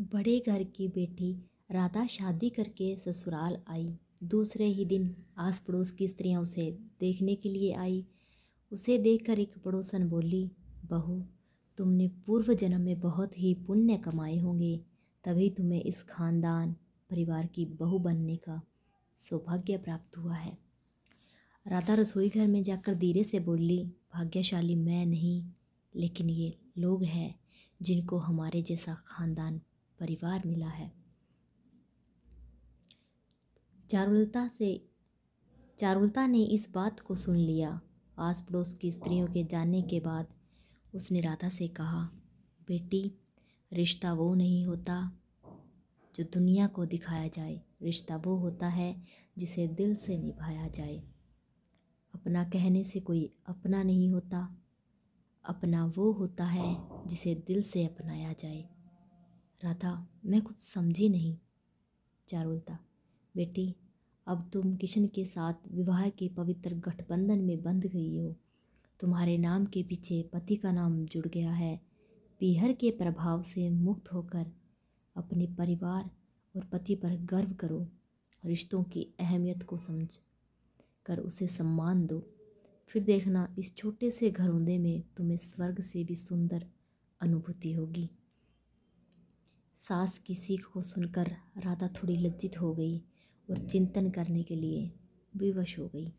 बड़े घर की बेटी राधा शादी करके ससुराल आई दूसरे ही दिन आस पड़ोस की स्त्रियां उसे देखने के लिए आई उसे देखकर एक पड़ोसन बोली बहू तुमने पूर्व जन्म में बहुत ही पुण्य कमाए होंगे तभी तुम्हें इस खानदान परिवार की बहू बनने का सौभाग्य प्राप्त हुआ है राधा रसोई घर में जाकर धीरे से बोली भाग्यशाली मैं नहीं लेकिन ये लोग हैं जिनको हमारे जैसा खानदान परिवार मिला है चारुलता से चारुलता ने इस बात को सुन लिया आस पड़ोस की स्त्रियों के जाने के बाद उसने राधा से कहा बेटी रिश्ता वो नहीं होता जो दुनिया को दिखाया जाए रिश्ता वो होता है जिसे दिल से निभाया जाए अपना कहने से कोई अपना नहीं होता अपना वो होता है जिसे दिल से अपनाया जाए राधा मैं कुछ समझी नहीं चारुलता बेटी अब तुम किशन के साथ विवाह के पवित्र गठबंधन में बंध गई हो तुम्हारे नाम के पीछे पति का नाम जुड़ गया है पीहर के प्रभाव से मुक्त होकर अपने परिवार और पति पर गर्व करो रिश्तों की अहमियत को समझ कर उसे सम्मान दो फिर देखना इस छोटे से घरौंदे में तुम्हें स्वर्ग से भी सुंदर अनुभूति होगी सास की सीख को सुनकर राधा थोड़ी लज्जित हो गई और चिंतन करने के लिए विवश हो गई